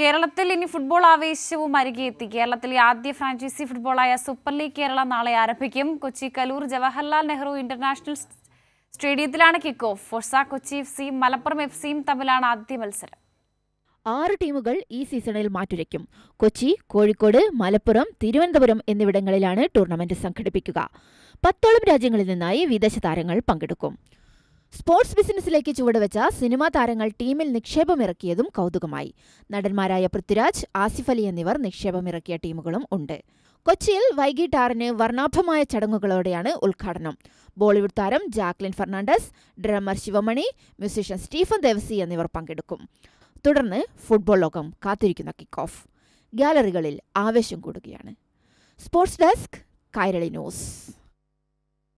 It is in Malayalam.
കേരളത്തിൽ ഇനി ഫുട്ബോൾ ആവേശവും അരികെയെത്തി കേരളത്തിലെ ആദ്യ ഫ്രാഞ്ചൈസി ഫുട്ബോളായ സൂപ്പർ ലീഗ് കേരള നാളെ ആരംഭിക്കും കൊച്ചി കലൂർ ജവഹർലാൽ നെഹ്റു ഇന്റർനാഷണൽ സ്റ്റേഡിയത്തിലാണ് kick off Forza Kochi F സിയും മലപ്പുറം എഫ് സിയും തമ്മിലാണ് ആദ്യ മത്സരം ആറ് ടീമുകൾ ഈ സീസണിൽ മാറ്റുരയ്ക്കും കൊച്ചി കോഴിക്കോട് മലപ്പുറം തിരുവനന്തപുരം എന്നിവിടങ്ങളിലാണ് ടൂർണമെന്റ് സംഘടിപ്പിക്കുക പത്തോളം രാജ്യങ്ങളിൽ നിന്നായി വിദേശ താരങ്ങൾ പങ്കെടുക്കും സ്പോർട്സ് ബിസിനസ്സിലേക്ക് ചുവടുവെച്ച സിനിമാ താരങ്ങൾ ടീമിൽ നിക്ഷേപമിറക്കിയതും കൗതുകമായി നടന്മാരായ പൃഥ്വിരാജ് ആസിഫ് അലി എന്നിവർ നിക്ഷേപമിറക്കിയ ടീമുകളും ഉണ്ട് കൊച്ചിയിൽ വൈകിട്ട് ആറിന് വർണ്ണാഭമായ ചടങ്ങുകളോടെയാണ് ഉദ്ഘാടനം ബോളിവുഡ് താരം ജാക്ലിൻ ഫെർണാണ്ടസ് ഡ്രമ്മർ ശിവമണി മ്യൂസീഷ്യൻ സ്റ്റീഫൻ ദേവസി എന്നിവർ പങ്കെടുക്കും തുടർന്ന് ഫുട്ബോൾ ലോകം കാത്തിരിക്കുന്ന കിക്ക് ഓഫ് ഗാലറികളിൽ ആവേശം കൂടുകയാണ് സ്പോർട്സ് ഡെസ്ക് കൈരളി ന്യൂസ്